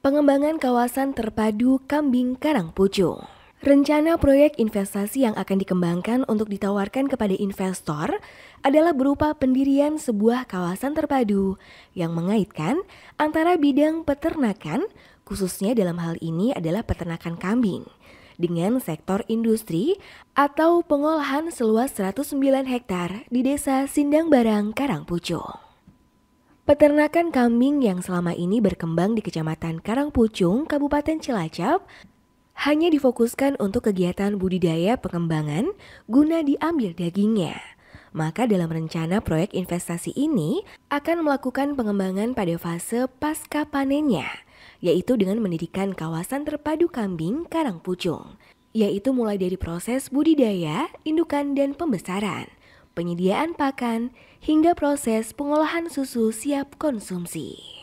Pengembangan kawasan terpadu Kambing Karangpucung. Rencana proyek investasi yang akan dikembangkan untuk ditawarkan kepada investor adalah berupa pendirian sebuah kawasan terpadu yang mengaitkan antara bidang peternakan, khususnya dalam hal ini adalah peternakan kambing, dengan sektor industri atau pengolahan seluas 109 hektar di Desa Sindang Barang Karangpucung. Peternakan kambing yang selama ini berkembang di Kecamatan Karangpucung, Kabupaten Cilacap, hanya difokuskan untuk kegiatan budidaya pengembangan guna diambil dagingnya. Maka dalam rencana proyek investasi ini akan melakukan pengembangan pada fase pasca panennya, yaitu dengan mendirikan kawasan terpadu kambing Karangpucung, yaitu mulai dari proses budidaya, indukan, dan pembesaran penyediaan pakan, hingga proses pengolahan susu siap konsumsi.